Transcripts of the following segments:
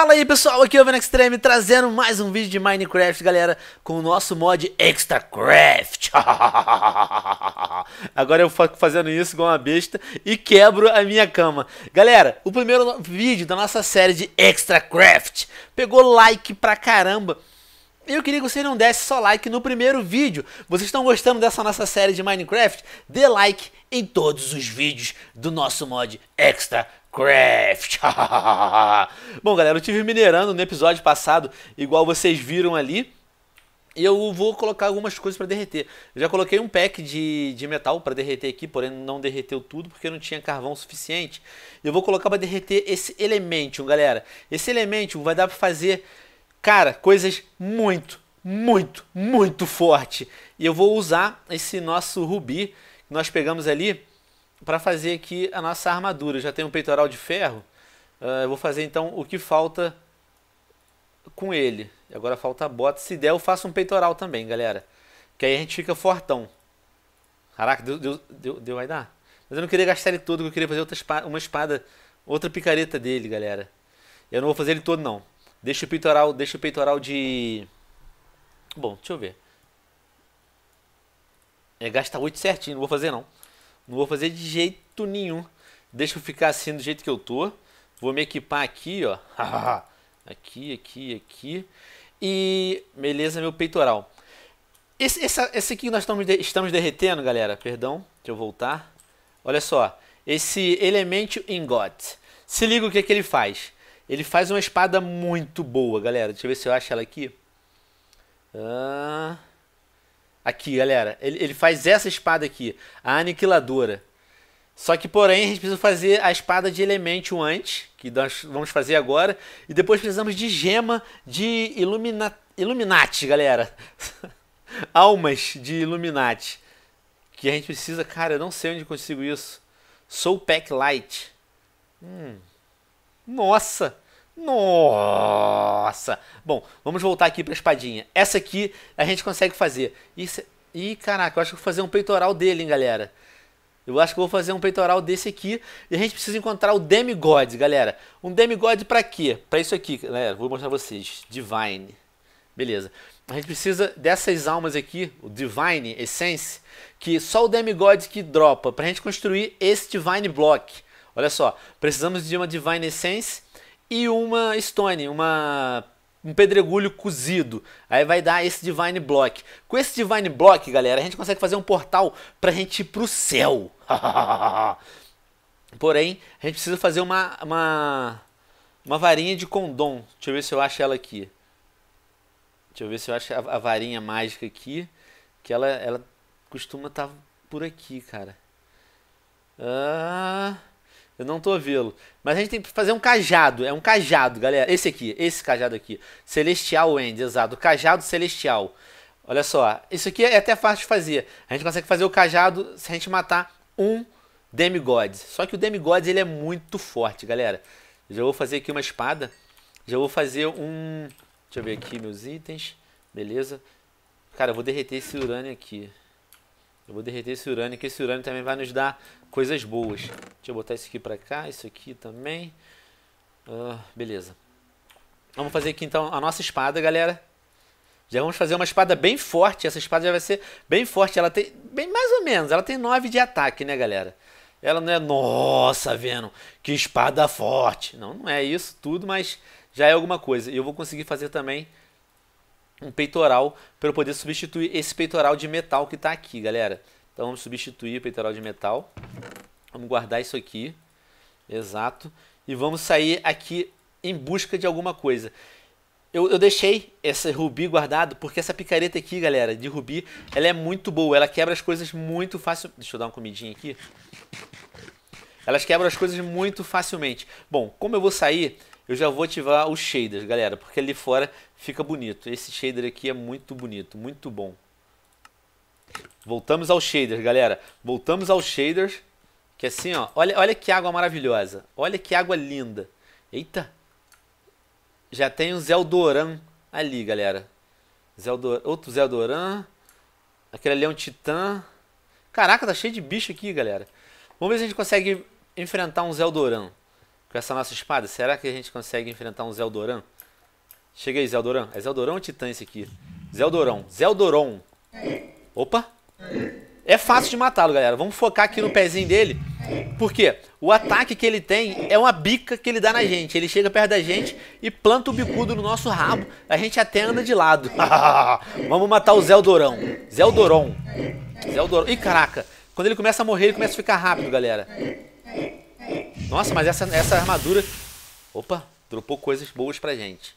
Fala aí pessoal, aqui é o Venom Extreme trazendo mais um vídeo de Minecraft, galera, com o nosso mod ExtraCraft. Agora eu fico fazendo isso igual uma besta e quebro a minha cama. Galera, o primeiro vídeo da nossa série de ExtraCraft pegou like pra caramba. Eu queria que vocês não desse só like no primeiro vídeo. Vocês estão gostando dessa nossa série de Minecraft? Dê like em todos os vídeos do nosso mod ExtraCraft Craft. Bom, galera, eu tive minerando no episódio passado, igual vocês viram ali. E eu vou colocar algumas coisas para derreter. já coloquei um pack de, de metal para derreter aqui, porém não derreteu tudo porque não tinha carvão suficiente. Eu vou colocar para derreter esse elemento, galera. Esse elemento vai dar para fazer, cara, coisas muito, muito, muito forte. E eu vou usar esse nosso rubi que nós pegamos ali para fazer aqui a nossa armadura. já tem um peitoral de ferro. Uh, eu vou fazer então o que falta com ele. Agora falta a bota. Se der, eu faço um peitoral também, galera. Que aí a gente fica fortão. Caraca, deu, deu, deu, deu vai dar? Mas eu não queria gastar ele todo, eu queria fazer outra espada, uma espada, outra picareta dele, galera. Eu não vou fazer ele todo, não. Deixa o peitoral, deixa o peitoral de... Bom, deixa eu ver. É, gasta 8 certinho, não vou fazer não. Não vou fazer de jeito nenhum. Deixa eu ficar assim do jeito que eu tô. Vou me equipar aqui, ó. aqui, aqui, aqui. E beleza, meu peitoral. Esse, esse aqui que nós estamos, de, estamos derretendo, galera. Perdão, deixa eu voltar. Olha só. Esse elemento ingot. Se liga o que, é que ele faz. Ele faz uma espada muito boa, galera. Deixa eu ver se eu acho ela aqui. Ah, Aqui, galera, ele, ele faz essa espada aqui, a aniquiladora. Só que, porém, a gente precisa fazer a espada de Elemento antes, que nós vamos fazer agora. E depois precisamos de gema de Illumina Illuminati, galera. Almas de Illuminati. Que a gente precisa... Cara, eu não sei onde consigo isso. Soul Pack Light. Hum. Nossa! Nossa! Bom, vamos voltar aqui para a espadinha. Essa aqui a gente consegue fazer. Isso... É- Ih, caraca, eu acho que vou fazer um peitoral dele, hein, galera. Eu acho que vou fazer um peitoral desse aqui. E a gente precisa encontrar o Demigod, galera. Um Demigod para quê? Para isso aqui, galera. Vou mostrar pra vocês. Divine. Beleza. A gente precisa dessas almas aqui, o Divine Essence, que só o Demigod que dropa, pra gente construir esse Divine Block. Olha só, precisamos de uma Divine Essence e uma stone, uma um pedregulho cozido. Aí vai dar esse Divine Block. Com esse Divine Block, galera, a gente consegue fazer um portal pra gente ir pro céu. Porém, a gente precisa fazer uma, uma, uma varinha de condom. Deixa eu ver se eu acho ela aqui. Deixa eu ver se eu acho a, a varinha mágica aqui. Que ela, ela costuma estar tá por aqui, cara. Ah... Uh... Eu não tô vê-lo. Mas a gente tem que fazer um cajado. É um cajado, galera. Esse aqui, esse cajado aqui. Celestial End, exato. Cajado celestial. Olha só. Isso aqui é até fácil de fazer. A gente consegue fazer o cajado se a gente matar um demigod. Só que o demigod ele é muito forte, galera. Já vou fazer aqui uma espada. Já vou fazer um... Deixa eu ver aqui meus itens. Beleza. Cara, eu vou derreter esse urânio aqui. Eu vou derreter esse urânio, que esse urânio também vai nos dar coisas boas. Deixa eu botar isso aqui pra cá, isso aqui também. Ah, beleza. Vamos fazer aqui então a nossa espada, galera. Já vamos fazer uma espada bem forte. Essa espada já vai ser bem forte. Ela tem, bem mais ou menos, ela tem 9 de ataque, né, galera? Ela não é, nossa, vendo? que espada forte. Não, não é isso tudo, mas já é alguma coisa. E eu vou conseguir fazer também um peitoral para eu poder substituir esse peitoral de metal que está aqui, galera. Então vamos substituir o peitoral de metal. Vamos guardar isso aqui. Exato. E vamos sair aqui em busca de alguma coisa. Eu, eu, deixei esse rubi guardado porque essa picareta aqui, galera, de rubi, ela é muito boa. Ela quebra as coisas muito fácil. Deixa eu dar uma comidinha aqui. Elas quebram as coisas muito facilmente. Bom, como eu vou sair, eu já vou ativar os shaders, galera, porque ali fora fica bonito. Esse shader aqui é muito bonito, muito bom. Voltamos aos shaders, galera. Voltamos aos shaders, que assim, ó, olha, olha que água maravilhosa. Olha que água linda. Eita. Já tem o Zeldoran ali, galera. Zeldor, outro Zeldoran. Aquele ali é um titã. Caraca, tá cheio de bicho aqui, galera. Vamos ver se a gente consegue enfrentar um Zeldoran com essa nossa espada, será que a gente consegue enfrentar um Zeldoran? Chega aí, Zeldoran. É Zeldoran ou Titã esse aqui? Zeldoran. Zeldoran. Opa! É fácil de matá-lo, galera. Vamos focar aqui no pezinho dele. Por quê? O ataque que ele tem é uma bica que ele dá na gente. Ele chega perto da gente e planta o bicudo no nosso rabo. A gente até anda de lado. Vamos matar o Zeldoran. Zeldoran. Zeldoran. Ih, caraca. Quando ele começa a morrer, ele começa a ficar rápido, galera. Nossa, mas essa, essa armadura. Opa, dropou coisas boas pra gente.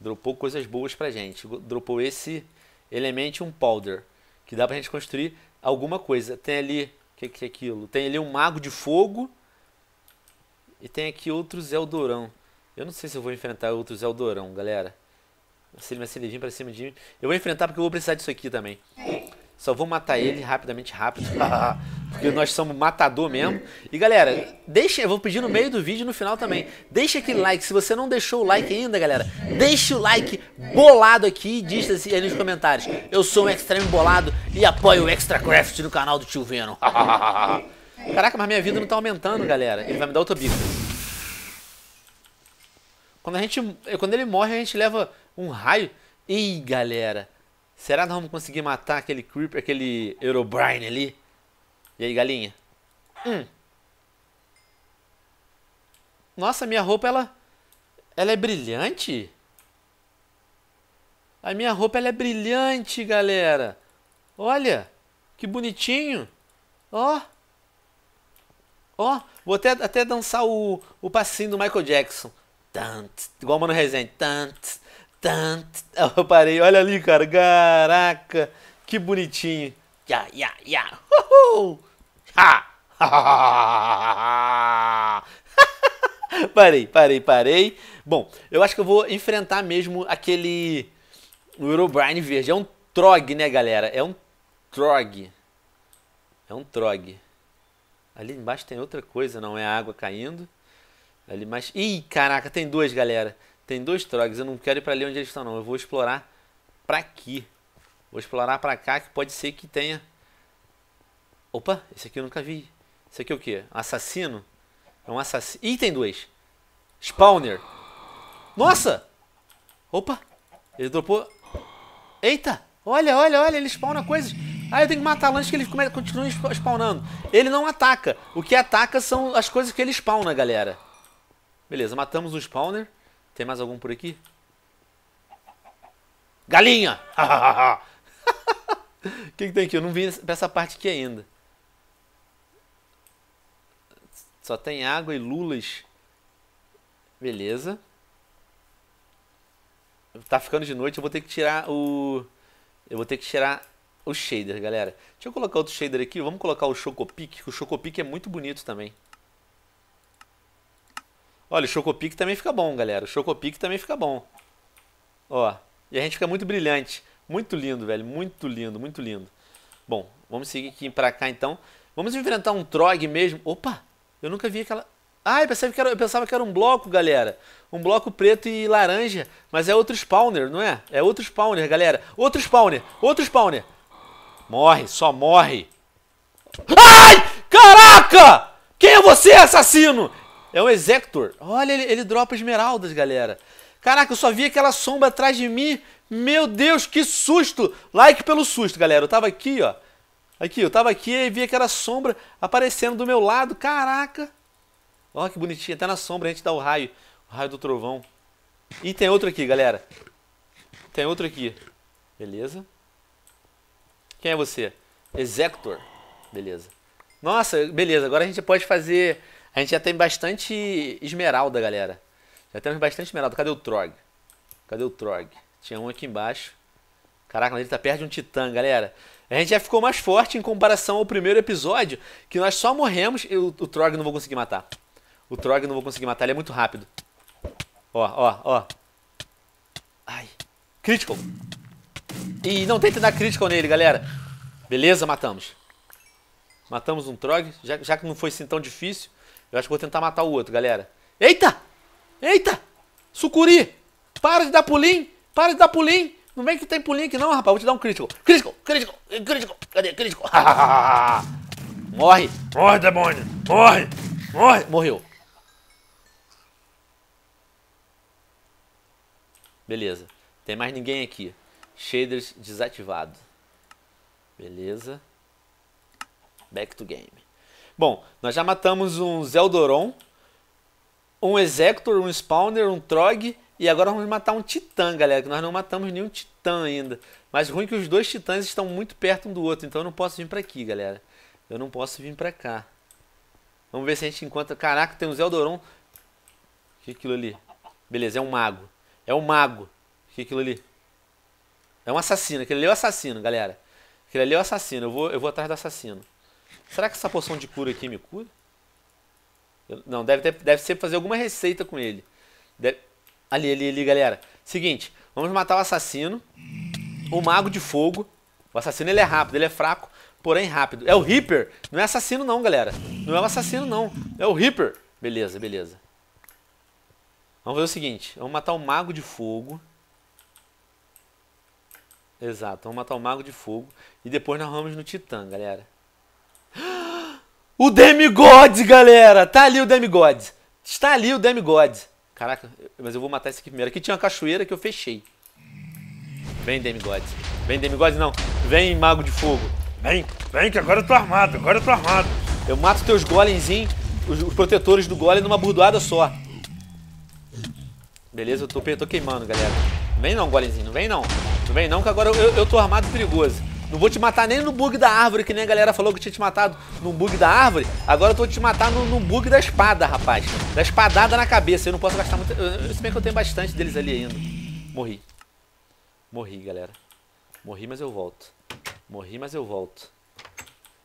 Dropou coisas boas pra gente. Dropou esse elemento um powder. Que dá pra gente construir alguma coisa. Tem ali. O que, que é aquilo? Tem ali um mago de fogo. E tem aqui outros Eldorão. Eu não sei se eu vou enfrentar outros Eldorão, galera. Se ele, se ele vir pra cima de mim. Eu vou enfrentar porque eu vou precisar disso aqui também. Só vou matar é. ele rapidamente, rápido. Porque nós somos matador mesmo. E galera, deixa, eu vou pedir no meio do vídeo e no final também. Deixa aquele like. Se você não deixou o like ainda, galera, deixa o like bolado aqui e diz assim aí nos comentários. Eu sou um extremo bolado e apoio o Extra Craft no canal do tio Venom. Caraca, mas minha vida não tá aumentando, galera. Ele vai me dar outra bica. Quando a gente. Quando ele morre, a gente leva um raio. Ih, galera. Será que nós vamos conseguir matar aquele Creeper, aquele Eurobrine ali? E aí, galinha? Hum. Nossa, minha roupa, ela... Ela é brilhante? A minha roupa, ela é brilhante, galera. Olha, que bonitinho. Ó. Ó, vou até, até dançar o, o passinho do Michael Jackson. Tant, igual o Mano Rezende. Tant, tanto, Eu parei, olha ali, cara. Caraca, que bonitinho. Ya, ya, ya. Uhul. Ha. parei, parei, parei. Bom, eu acho que eu vou enfrentar mesmo aquele. O Eurobrine verde. É um trog, né, galera? É um trog. É um trog. Ali embaixo tem outra coisa, não é água caindo. Ali mais. Ih, caraca, tem dois, galera. Tem dois trogs, eu não quero ir para ali onde eles estão não. Eu vou explorar para aqui. Vou explorar para cá, que pode ser que tenha... Opa, esse aqui eu nunca vi. Esse aqui é o quê? Assassino? É um assassino. Item dois, Spawner. Nossa! Opa! Ele dropou. Eita! Olha, olha, olha, ele spawna coisas. Ah, eu tenho que matar antes que eles continue spawnando. Ele não ataca. O que ataca são as coisas que ele spawna, galera. Beleza, matamos o spawner. Tem mais algum por aqui? Galinha! O que, que, tem aqui? Eu não vi essa parte aqui ainda. Só tem água e lulas. Beleza. Tá ficando de noite, eu vou ter que tirar o... Eu vou ter que tirar o shader, galera. Deixa eu colocar outro shader aqui. Vamos colocar o Chocopic, que o Chocopic é muito bonito também. Olha, o Chocopic também fica bom, galera. O Chocopic também fica bom. Ó, e a gente fica muito brilhante. Muito lindo, velho. Muito lindo, muito lindo. Bom, vamos seguir aqui pra cá então. Vamos enfrentar um Trog mesmo. Opa, eu nunca vi aquela... Ah, eu pensava, que era, eu pensava que era um bloco, galera. Um bloco preto e laranja. Mas é outro spawner, não é? É outro spawner, galera. Outro spawner, outro spawner. Morre, só morre. Ai! Caraca! Quem é você, assassino? É um Exector. Olha, ele, ele dropa esmeraldas, galera. Caraca, eu só vi aquela sombra atrás de mim. Meu Deus, que susto! Like pelo susto, galera. Eu tava aqui, ó. Aqui, eu tava aqui e vi aquela sombra aparecendo do meu lado. Caraca! Olha que bonitinho. Até na sombra a gente dá o raio. O raio do trovão. E tem outro aqui, galera. Tem outro aqui. Beleza. Quem é você? Exector. Beleza. Nossa, beleza. Agora a gente pode fazer a gente já tem bastante esmeralda, galera. Já temos bastante esmeralda. Cadê o Trog? Cadê o Trog? Tinha um aqui embaixo. Caraca, mas ele tá perto de um titã, galera. A gente já ficou mais forte em comparação ao primeiro episódio, que nós só morremos e o, o Trog não vou conseguir matar. O Trog não vou conseguir matar, ele é muito rápido. Ó, ó, ó. Ai. Critical. E não tenta dar critical nele, galera. Beleza, matamos. Matamos um Trog, já, já que não foi assim tão difícil. Eu acho que vou tentar matar o outro, galera. Eita! Eita! Sucuri! Para de dar pulim! Para de dar pulim! Não vem que tem pulinho aqui não, rapaz. Vou te dar um crítico. Crítico, crítico, crítico. Cadê? Crítico. Morre. Morre, demônio. Morre. Morre. Morreu. Beleza. Tem mais ninguém aqui. Shaders desativado. Beleza. Back to game. Bom, nós já matamos um Zeldoron, um Exector, um Spawner, um Trog e agora vamos matar um Titã, galera, que nós não matamos nenhum Titã ainda. Mas ruim que os dois Titãs estão muito perto um do outro, então eu não posso vir pra aqui, galera. Eu não posso vir pra cá. Vamos ver se a gente encontra... Caraca, tem um Zeldoron. O que é aquilo ali? Beleza, é um mago. É um mago. O que é aquilo ali? É um assassino. Aquele ali é o assassino, galera. Aquele ali é o assassino. Eu vou, eu vou atrás do assassino. Será que essa poção de cura aqui me cura? Eu, não, deve, ter, deve ser fazer alguma receita com ele. Deve, ali, ali, ali, galera. Seguinte, vamos matar o assassino. O mago de fogo. O assassino ele é rápido, ele é fraco, porém rápido. É o Reaper. Não é assassino não, galera. Não é o assassino não. É o Reaper. Beleza, beleza. Vamos fazer o seguinte. Vamos matar o mago de fogo. Exato, vamos matar o mago de fogo. E depois nós vamos no titã, galera. O Demigod, galera! Tá ali o Demigod. Está ali o Demigod. Caraca, mas eu vou matar esse aqui primeiro. Aqui tinha uma cachoeira que eu fechei. Vem, Demigod. Vem, Demigod, não. Vem, Mago de Fogo. Vem, vem, que agora eu tô armado, agora eu tô armado. Eu mato teus golemzinhos, os, protetores do golem, numa burdoada só. Beleza, eu tô, tô queimando, galera. Vem não, golemzinho, não vem não. Não vem não, que agora eu, eu, eu tô armado perigoso. Não vou te matar nem no bug da árvore, que nem a galera falou que tinha te matado no bug da árvore. Agora eu tô te matar no, no bug da espada, rapaz. Da espadada na cabeça. Eu não posso gastar muito... Eu, se bem que eu tenho bastante deles ali ainda. Morri. Morri, galera. Morri, mas eu volto. Morri, mas eu volto.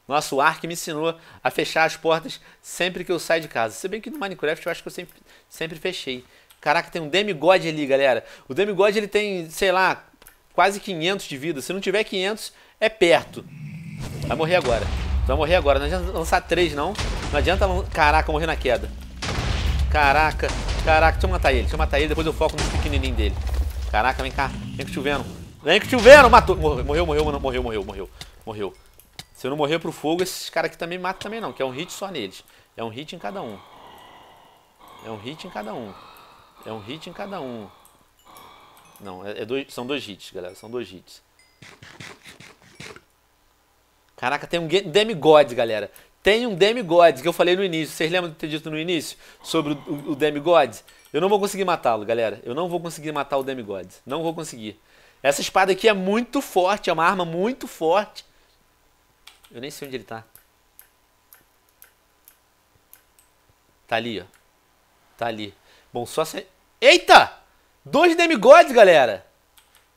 Nosso Ark me ensinou a fechar as portas sempre que eu saio de casa. Se bem que no Minecraft eu acho que eu sempre, sempre fechei. Caraca, tem um Demigod ali, galera. O Demigod ele tem, sei lá, quase 500 de vida. Se não tiver 500, é perto. Vai morrer agora. Vai morrer agora. Não adianta lançar três, não. Não adianta... Caraca, morrer na queda. Caraca. Caraca, deixa eu matar ele. Deixa eu matar ele, depois eu foco no pequenininho dele. Caraca, vem cá. Vem com o chovendo. Vem com o chovendo. Matou. Morreu, morreu, morreu, morreu, morreu, morreu. Morreu. Se eu não morrer pro fogo, esses caras aqui também matam também não, que é um hit só neles. É um hit em cada um. É um hit em cada um. É um hit em cada um. Não, é, é dois, são dois hits, galera. São dois hits. Caraca, tem um demigod, galera. Tem um demigod que eu falei no início. Vocês lembram de ter dito no início sobre o, o demigod? Eu não vou conseguir matá-lo, galera. Eu não vou conseguir matar o demigod. Não vou conseguir. Essa espada aqui é muito forte, é uma arma muito forte. Eu nem sei onde ele tá. Tá ali, ó. Tá ali. Bom, só se... Eita! Dois demigods, galera!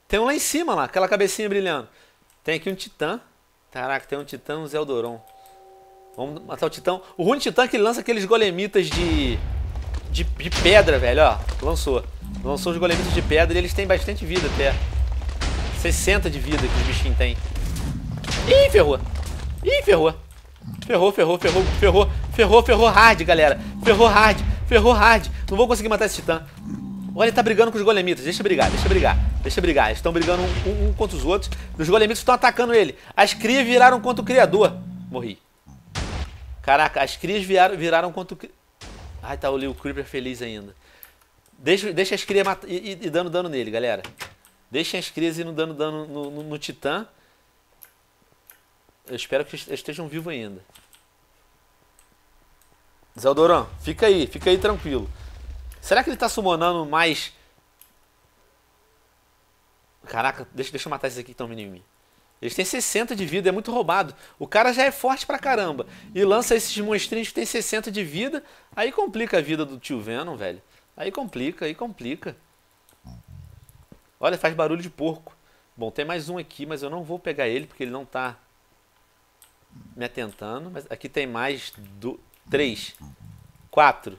Tem um lá em cima, lá, aquela cabecinha brilhando. Tem aqui um titã. Caraca, tem um titã no Zeldoron. Vamos matar o titã. O ruim do titã é que ele lança aqueles golemitas de, de, de pedra, velho. Ó, lançou. Lançou os golemitas de pedra e eles têm bastante vida até. 60 de vida que os bichinhos têm. Ih, ferrou. Ih, ferrou. Ferrou, ferrou, ferrou, ferrou, ferrou, ferrou hard, galera. Ferrou hard, ferrou hard. Não vou conseguir matar esse titã. Olha, ele tá brigando com os golemitas. Deixa brigar, deixa brigar, deixa brigar. Eles estão brigando um, um, um, contra os outros. Os golemitas estão atacando ele. As crias viraram contra o criador. Morri. Caraca, as crias viraram, viraram contra o... criador. Ai, tá ali o Creeper feliz ainda. Deixa, deixa as crias e, dando dano nele, galera. Deixa as crias indo dando dano no, no, no titã. Eu espero que estejam vivos ainda. Zaldorão, fica aí, fica aí tranquilo. Será que ele tá summonando mais... Caraca, deixa, deixa eu matar esses aqui que estão vindo em mim. Eles têm 60 de vida, é muito roubado. O cara já é forte pra caramba. E lança esses monstrinhos que tem 60 de vida. Aí complica a vida do tio Venom, velho. Aí complica, aí complica. Olha, faz barulho de porco. Bom, tem mais um aqui, mas eu não vou pegar ele porque ele não tá me atentando. Mas aqui tem mais do... três, quatro,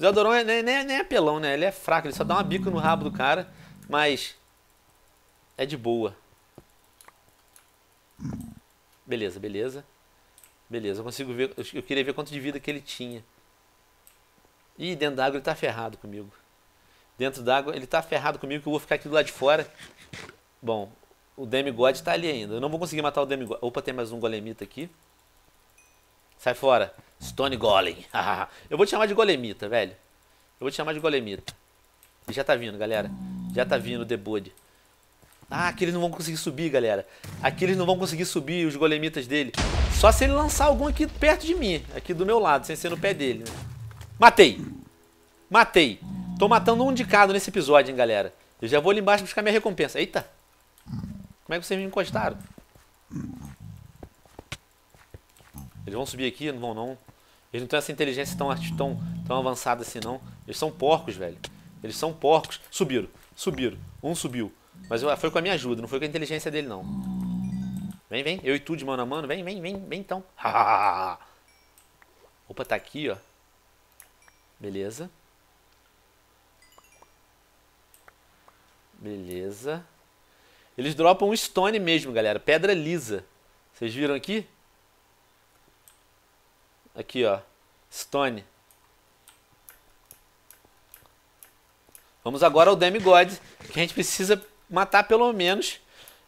Zé Doron é, nem, nem, é, nem é apelão, né? Ele é fraco, ele só dá uma bico no rabo do cara, mas é de boa. Beleza, beleza. Beleza, eu consigo ver. Eu queria ver quanto de vida que ele tinha. Ih, dentro d'água ele tá ferrado comigo. Dentro d'água ele tá ferrado comigo que eu vou ficar aqui do lado de fora. Bom, o Demigod tá ali ainda. Eu não vou conseguir matar o Demigod. Opa, tem mais um golemita aqui. Sai fora. Stone Golem. eu vou te chamar de golemita, velho. Eu vou te chamar de golemita. Ele já tá vindo, galera. Já tá vindo o debode. Ah, aqui eles não vão conseguir subir, galera. Aqui eles não vão conseguir subir os golemitas dele. Só se ele lançar algum aqui perto de mim. Aqui do meu lado, sem ser no pé dele. Né? Matei. Matei. Tô matando um de cada nesse episódio, hein, galera. Eu já vou ali embaixo buscar minha recompensa. Eita. Como é que vocês me encostaram? Eles vão subir aqui? Não vão não. Eles não têm essa inteligência tão, tão, tão avançada assim não. Eles são porcos, velho. Eles são porcos. Subiram, subiram. Um subiu. Mas foi com a minha ajuda, não foi com a inteligência dele não. Vem, vem. Eu e tu de mano a mano. Vem, vem, vem, vem então. Opa, tá aqui, ó. Beleza. Beleza. Eles dropam stone mesmo, galera. Pedra lisa. Vocês viram aqui? Aqui, ó. Stone. Vamos agora ao Demigod, que a gente precisa matar pelo menos.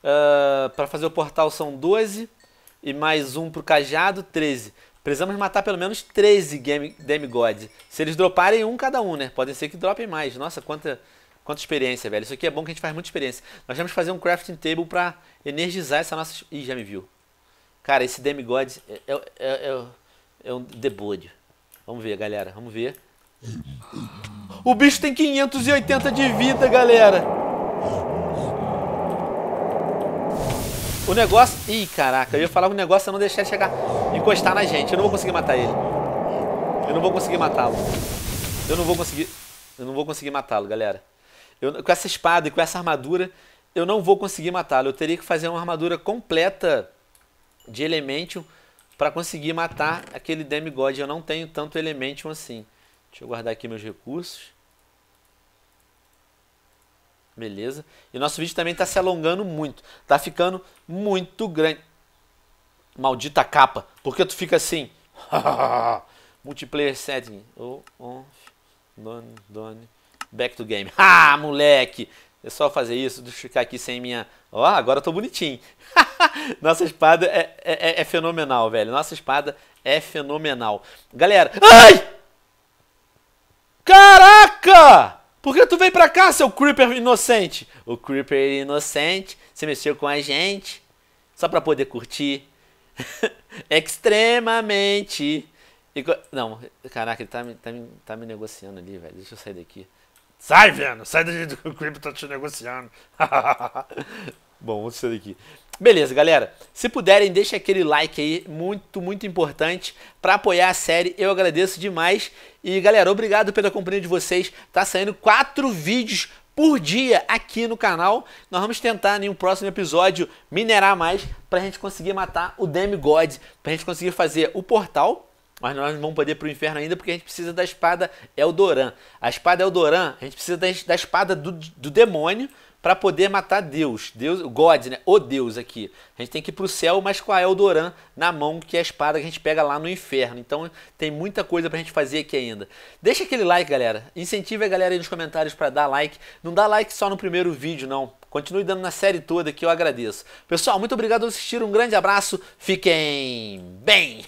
Uh, ah, para fazer o portal são 12 e mais um pro cajado, 13. Precisamos matar pelo menos 13 game, Demigod. Se eles droparem um cada um, né? Podem ser que dropem mais. Nossa, quanta, quanta experiência, velho. Isso aqui é bom que a gente faz muita experiência. Nós vamos fazer um crafting table para energizar essa nossa... Ih, já me viu. Cara, esse Demigod é, é, é, é é um debode. Vamos ver, galera. Vamos ver. O bicho tem 580 de vida, galera. O negócio... Ih, caraca. Eu ia falar que o negócio é não deixar ele chegar... Encostar na gente. Eu não vou conseguir matar ele. Eu não vou conseguir matá-lo. Eu não vou conseguir... Eu não vou conseguir matá-lo, galera. Eu, com essa espada e com essa armadura, eu não vou conseguir matá-lo. Eu teria que fazer uma armadura completa de Elemento para conseguir matar aquele demigod. Eu não tenho tanto elemento assim. Deixa eu guardar aqui meus recursos. Beleza. E nosso vídeo também está se alongando muito. Está ficando muito grande. Maldita capa. Por que tu fica assim? Multiplayer setting. Oh, on, oh, don, don. Back to game. Ah, moleque! É só fazer isso eu ficar aqui sem minha. Ó, oh, agora eu tô bonitinho. Nossa espada é, é, é, é, fenomenal, velho. Nossa espada é fenomenal. Galera. Ai! Caraca! Por que tu veio pra cá, seu Creeper inocente? O Creeper inocente se mexeu com a gente só pra poder curtir. Extremamente. Não, caraca, ele tá, tá, tá me negociando ali, velho. Deixa eu sair daqui. Sai, vendo sai do que o Creep tá te negociando. Bom, vamos sair daqui. Beleza, galera. Se puderem, deixa aquele like aí, muito, muito importante para apoiar a série. Eu agradeço demais. E, galera, obrigado pela companhia de vocês. Tá saindo quatro vídeos por dia aqui no canal. Nós vamos tentar em um próximo episódio minerar mais para a gente conseguir matar o Demigod, para a gente conseguir fazer o portal mas nós não vamos poder ir para o inferno ainda porque a gente precisa da espada Eldoran. A espada Eldoran, a gente precisa da, espada do, do demônio para poder matar Deus. Deus, God, né? O Deus aqui. A gente tem que ir para o céu, mas com a Eldoran na mão, que é a espada que a gente pega lá no inferno. Então tem muita coisa para a gente fazer aqui ainda. Deixa aquele like, galera. incentiva a galera aí nos comentários para dar like. Não dá like só no primeiro vídeo, não Continue dando na série toda que eu agradeço. Pessoal, muito obrigado por assistir. Um grande abraço. Fiquem bem.